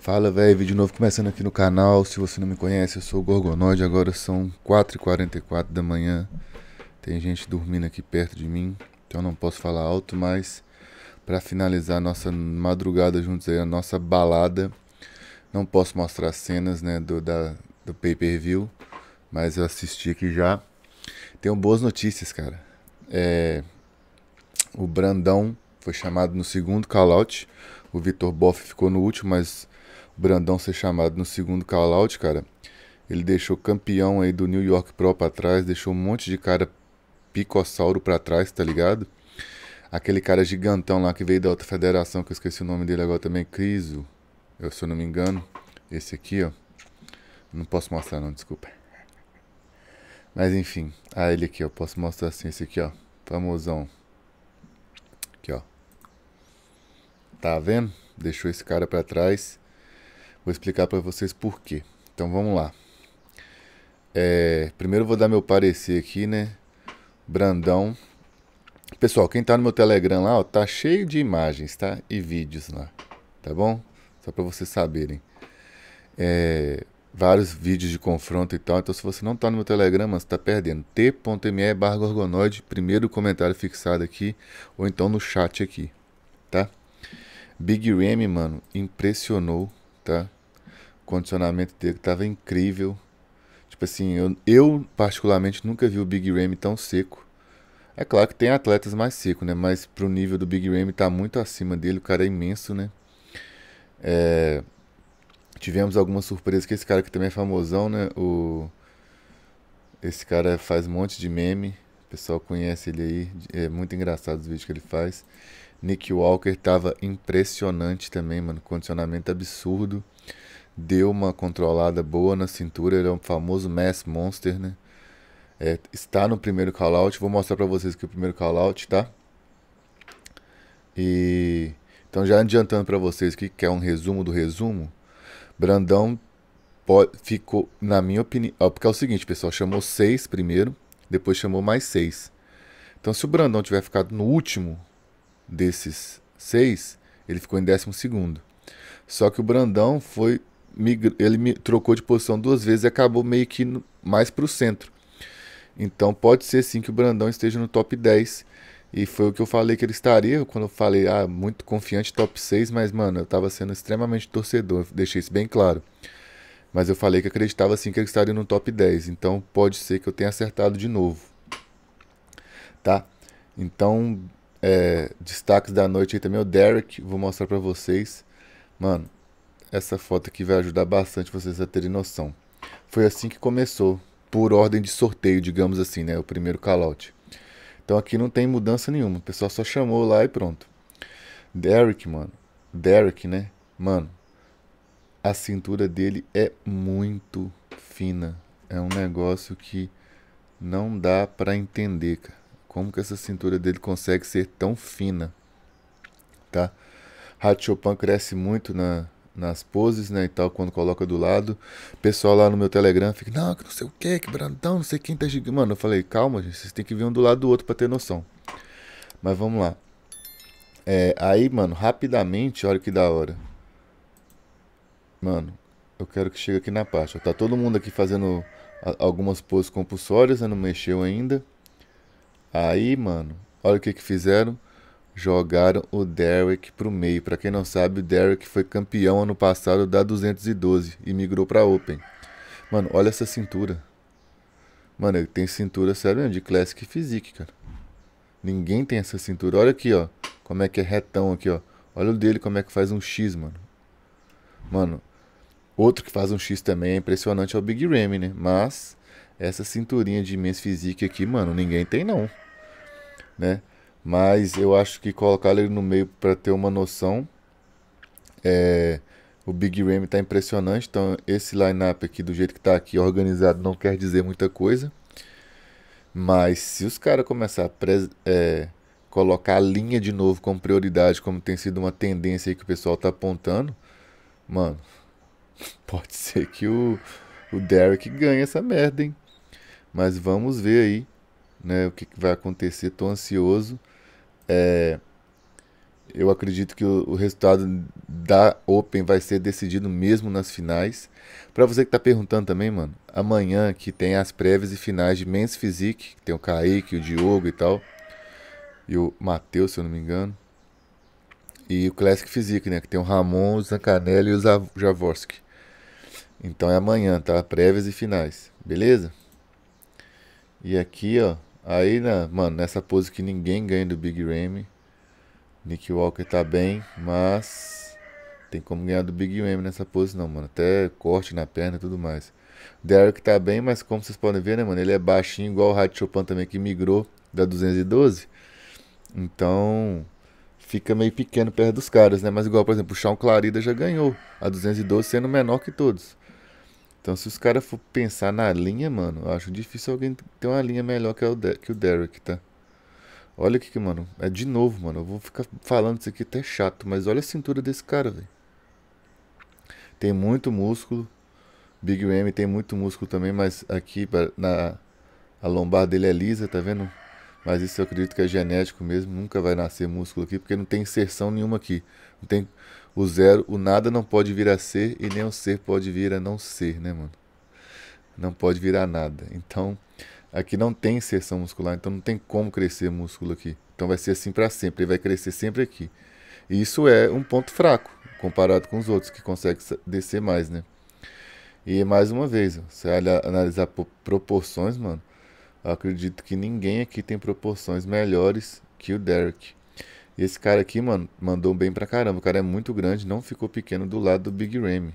Fala, velho, vídeo novo começando aqui no canal. Se você não me conhece, eu sou o Gorgonoid. Agora são 4h44 da manhã. Tem gente dormindo aqui perto de mim, então não posso falar alto, mas para finalizar a nossa madrugada juntos aí, a nossa balada, não posso mostrar cenas, né, do, da, do pay-per-view, mas eu assisti aqui já. Tenho boas notícias, cara. É, o Brandão foi chamado no segundo call-out. O Vitor Boff ficou no último, mas Brandão ser chamado no segundo call-out, cara, ele deixou campeão aí do New York Pro pra trás, deixou um monte de cara picossauro pra trás, tá ligado? Aquele cara gigantão lá que veio da outra federação, que eu esqueci o nome dele agora também, Criso, eu, se eu não me engano. Esse aqui, ó. Não posso mostrar não, desculpa. Mas enfim, ah, ele aqui, ó. Posso mostrar assim, esse aqui, ó. Famosão. Aqui, ó. Tá vendo? Deixou esse cara pra trás. Vou explicar para vocês por quê. Então vamos lá. É, primeiro vou dar meu parecer aqui, né? Brandão. Pessoal, quem tá no meu Telegram lá, ó, tá cheio de imagens, tá? E vídeos lá, tá bom? Só para vocês saberem. É, vários vídeos de confronto e tal. Então, se você não tá no meu Telegram, você tá perdendo. t.me gorgonoide, primeiro comentário fixado aqui, ou então no chat aqui, tá? Big Remy, mano, impressionou, tá? condicionamento dele tava incrível. Tipo assim, eu, eu, particularmente nunca vi o Big Ramy tão seco. É claro que tem atletas mais seco, né? Mas pro nível do Big Ramy tá muito acima dele, o cara é imenso, né? É... Tivemos alguma surpresa que esse cara que também é famosão, né? O... Esse cara faz um monte de meme. O pessoal conhece ele aí. É muito engraçado os vídeos que ele faz. Nick Walker tava impressionante também, mano. Condicionamento absurdo deu uma controlada boa na cintura, ele é um famoso Mass Monster, né? É, está no primeiro callout, vou mostrar para vocês que o primeiro callout, tá? E então já adiantando para vocês que quer é um resumo do resumo, Brandão ficou na minha opinião, porque é o seguinte, pessoal, chamou seis primeiro, depois chamou mais seis. Então se o Brandão tiver ficado no último desses seis, ele ficou em décimo segundo. Só que o Brandão foi ele me trocou de posição duas vezes e acabou meio que no, mais para o centro. Então pode ser sim que o Brandão esteja no top 10. E foi o que eu falei que ele estaria quando eu falei, ah, muito confiante, top 6, mas mano, eu estava sendo extremamente torcedor, deixei isso bem claro. Mas eu falei que acreditava sim que ele estaria no top 10, então pode ser que eu tenha acertado de novo. Tá? Então, é, destaques da noite aí também, o Derek, vou mostrar para vocês. Mano, essa foto aqui vai ajudar bastante vocês a terem noção. Foi assim que começou, por ordem de sorteio, digamos assim, né? O primeiro calote. Então aqui não tem mudança nenhuma, o pessoal só chamou lá e pronto. Derek, mano. Derek, né? Mano, a cintura dele é muito fina. É um negócio que não dá para entender, cara. Como que essa cintura dele consegue ser tão fina, tá? Hatchopan cresce muito na, nas poses, né, e tal, quando coloca do lado. pessoal lá no meu Telegram fica, não, que não sei o que, que Brandão, não sei quem tá gigante. Mano, eu falei, calma, gente, vocês tem que ver um do lado do outro para ter noção. Mas vamos lá. É, aí, mano, rapidamente, olha que da hora. Mano, eu quero que chegue aqui na parte. Ó. Tá todo mundo aqui fazendo algumas poses compulsórias, né, não mexeu ainda. Aí, mano, olha o que que fizeram jogaram o Derrick pro meio. Para quem não sabe, o Derrick foi campeão ano passado da 212 e migrou para Open. Mano, olha essa cintura. Mano, ele tem cintura, sério mesmo, de Classic Physique, cara. Ninguém tem essa cintura. Olha aqui, ó. Como é que é retão aqui, ó. Olha o dele como é que faz um X, mano. Mano, outro que faz um X também é impressionante é o Big Ramy, né? Mas essa cinturinha de Men's Physique aqui, mano, ninguém tem não. Né? mas eu acho que colocar ele no meio para ter uma noção. É, o Big Ram está impressionante, então esse lineup aqui, do jeito que está aqui organizado, não quer dizer muita coisa. Mas se os caras começar a é, colocar a linha de novo como prioridade, como tem sido uma tendência aí que o pessoal está apontando, mano, pode ser que o, o Derek ganhe essa merda, hein? Mas vamos ver aí né? O que, que vai acontecer? Estou ansioso. É, eu acredito que o, o, resultado da Open vai ser decidido mesmo nas finais. Para você que está perguntando também, mano, amanhã que tem as prévias e finais de Men's Physique, que tem o Kaique, o Diogo e tal, e o Matheus, se eu não me engano, e o Classic Physique, né, que tem o Ramon, o Zancanelli e o Javorski. Então é amanhã, tá? Prévias e finais, beleza? E aqui, ó, Aí, na, né, mano, nessa pose que ninguém ganha do Big Ramy. Nick Walker tá bem, mas tem como ganhar do Big Ramy nessa pose não, mano. Até corte na perna e tudo mais. Derek tá bem, mas como vocês podem ver, né, mano? Ele é baixinho, igual o Rádio Chopin também, que migrou da 212. Então, fica meio pequeno perto dos caras, né? Mas igual, por exemplo, o Sean Clarida já ganhou a 212, sendo menor que todos. Então, se os caras for pensar na linha, mano, eu acho difícil alguém ter uma linha melhor que, o, de que o Derek, tá? Olha o que, mano. É de novo, mano. Eu vou ficar falando isso aqui até tá chato, mas olha a cintura desse cara, velho. Tem muito músculo. Big M tem muito músculo também, mas aqui na a lombar dele é lisa, tá vendo? mas isso eu acredito que é genético mesmo, nunca vai nascer músculo aqui, porque não tem inserção nenhuma aqui. Não tem o zero, o nada não pode vir a ser e nem o ser pode vir a não ser, né, mano? Não pode virar nada. Então, aqui não tem inserção muscular, então não tem como crescer músculo aqui. Então vai ser assim para sempre, ele vai crescer sempre aqui. E isso é um ponto fraco comparado com os outros que conseguem descer mais, né? E mais uma vez, você se analisar proporções, mano, acredito que ninguém aqui tem proporções melhores que o Derek. E esse cara aqui, mano, mandou bem pra caramba. O cara é muito grande, não ficou pequeno do lado do Big Ramy.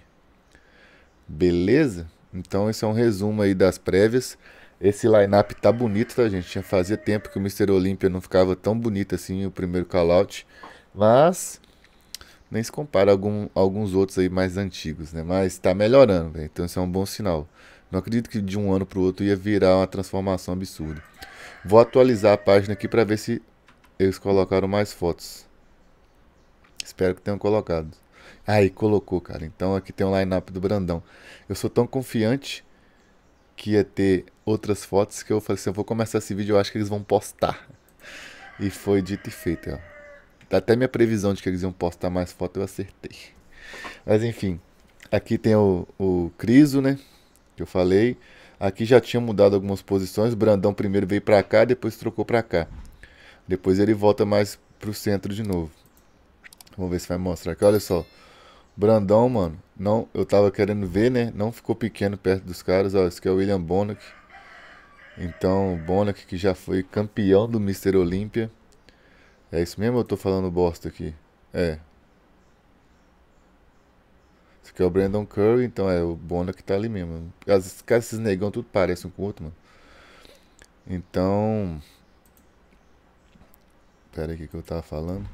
Beleza? Então esse é um resumo aí das prévias. Esse lineup tá bonito, tá, gente? Já fazia tempo que o Mr. Olympia não ficava tão bonito assim, o primeiro call-out. Mas nem se compara a algum, alguns outros aí mais antigos, né? Mas tá melhorando, então isso é um bom sinal. Não acredito que de um ano para o outro ia virar uma transformação absurda. Vou atualizar a página aqui para ver se eles colocaram mais fotos. Espero que tenham colocado. Aí, colocou, cara. Então aqui tem um line-up do Brandão. Eu sou tão confiante que ia ter outras fotos que eu falei assim, eu vou começar esse vídeo, eu acho que eles vão postar. E foi dito e feito, ó. Tá até minha previsão de que eles iam postar mais fotos eu acertei. Mas enfim, aqui tem o, o Criso, né? que eu falei. Aqui já tinha mudado algumas posições. Brandão primeiro veio para cá, depois trocou para cá. Depois ele volta mais pro centro de novo. Vamos ver se vai mostrar aqui. Olha só. Brandão, mano. Não, eu tava querendo ver, né? Não ficou pequeno perto dos caras. Olha, esse aqui é o William Bonac. Então, Bonac que já foi campeão do Mr. Olímpia. É isso mesmo ou eu tô falando bosta aqui? É, isso aqui é o Brandon Curry, então é o Bona que tá ali mesmo. As, esses negão tudo parecem um com o outro, mano. Então. Pera aí, o que, que eu tava falando?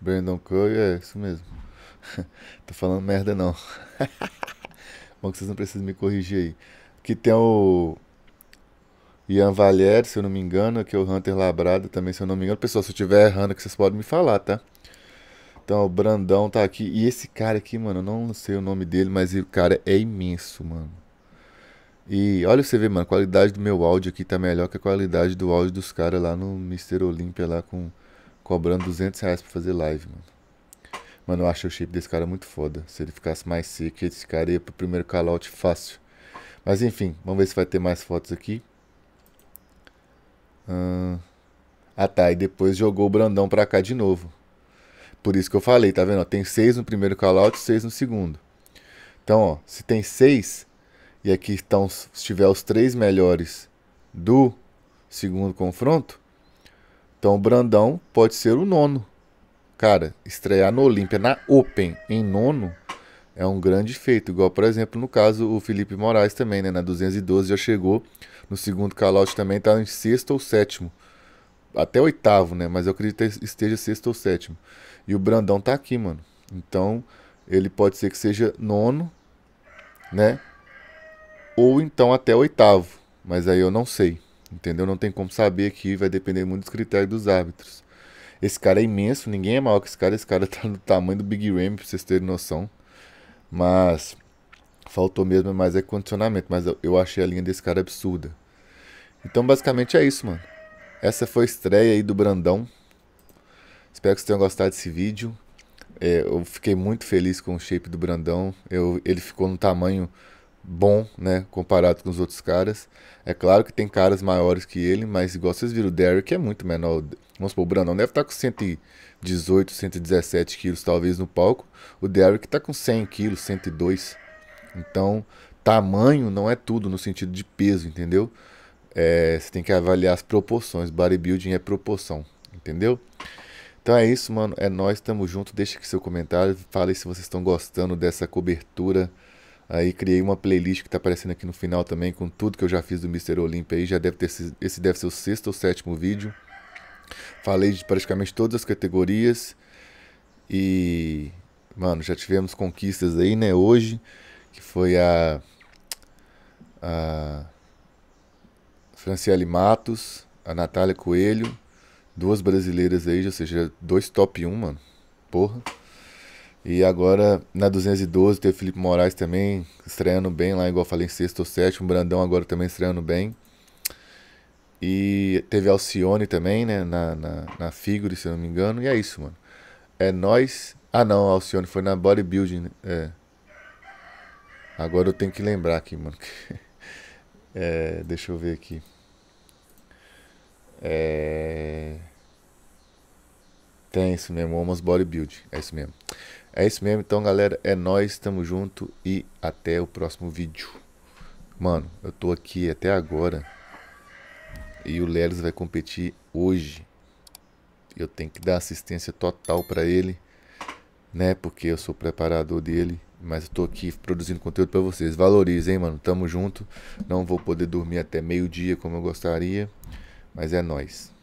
Brandon Curry, é isso mesmo. Tô falando merda não. Bom que vocês não precisam me corrigir aí. Aqui tem o Ian Valier, se eu não me engano, que é o Hunter Labrada também, se eu não me engano. Pessoal, se eu estiver errando, que vocês podem me falar, tá? Então, o Brandão tá aqui. E esse cara aqui, mano, eu não sei o nome dele, mas o cara é imenso, mano. E olha você ver, mano, a qualidade do meu áudio aqui tá melhor que a qualidade do áudio dos caras lá no Mr. Olympia, lá com, cobrando 200 reais pra fazer live, mano. Mano, eu acho o shape desse cara muito foda. Se ele ficasse mais seco, esse cara ia pro primeiro call-out fácil. Mas enfim, vamos ver se vai ter mais fotos aqui. Ah tá, e depois jogou o Brandão pra cá de novo. Por isso que eu falei, tá vendo? tem seis no primeiro call-out e seis no segundo. Então, ó, se tem seis, e aqui estão, se tiver os três melhores do segundo confronto, então o Brandão pode ser o nono. Cara, estrear no Olímpia na Open em nono é um grande feito. Igual, por exemplo, no caso, o Felipe Moraes também, né? Na 212 já chegou. No segundo calote também está em sexto ou sétimo. Até oitavo, né? Mas eu acredito que esteja sexto ou sétimo. E o Brandão tá aqui, mano. Então, ele pode ser que seja nono, né? Ou então até oitavo. Mas aí eu não sei. Entendeu? Não tem como saber aqui. Vai depender muito dos critérios dos árbitros. Esse cara é imenso, ninguém é maior que esse cara. Esse cara tá no tamanho do Big Ram, pra vocês terem noção. Mas faltou mesmo mais é condicionamento. Mas eu, achei a linha desse cara absurda. Então, basicamente é isso, mano. Essa foi a estreia aí do Brandão. Espero que vocês tenham gostado desse vídeo. É, eu fiquei muito feliz com o shape do Brandão. Eu, ele ficou no tamanho bom, né, comparado com os outros caras. É claro que tem caras maiores que ele, mas igual vocês viram, o Derrick é muito menor. Vamos supor, o Brandão deve estar tá com 118, 117 quilos talvez no palco. O Derrick está com 100 quilos, 102. Então, tamanho não é tudo no sentido de peso, entendeu? É, você tem que avaliar as proporções. Bodybuilding é proporção, entendeu? Então é isso, mano. É nós, tamo junto. Deixa aqui seu comentário. Fala aí se vocês estão gostando dessa cobertura Aí criei uma playlist que está aparecendo aqui no final também, com tudo que eu já fiz do Mr. Olympia aí. Já deve ter, esse deve ser o sexto ou sétimo vídeo. Falei de praticamente todas as categorias. E, mano, já tivemos conquistas aí, né? Hoje, que foi a. A. Franciele Matos, a Natália Coelho, duas brasileiras aí, ou seja, dois top 1, mano. Porra. E agora na 212 tem o Felipe Moraes também estreando bem lá, igual falei, em sexto ou sétimo. Brandão agora também estreando bem. E teve Alcione também, né? Na, na, na Figure, se eu não me engano. E é isso, mano. É nós. Ah, não, Alcione foi na Bodybuilding. É. Agora eu tenho que lembrar aqui, mano. é, deixa eu ver aqui. É. Tem isso mesmo, Homos Bodybuilding. É isso mesmo. É isso mesmo, então galera, é nós, tamo junto e até o próximo vídeo. Mano, eu tô aqui até agora e o Lelis vai competir hoje. Eu tenho que dar assistência total para ele, né? Porque eu sou preparador dele, mas eu tô aqui produzindo conteúdo para vocês. Valorizem, mano, tamo junto. Não vou poder dormir até meio-dia como eu gostaria, mas é nós.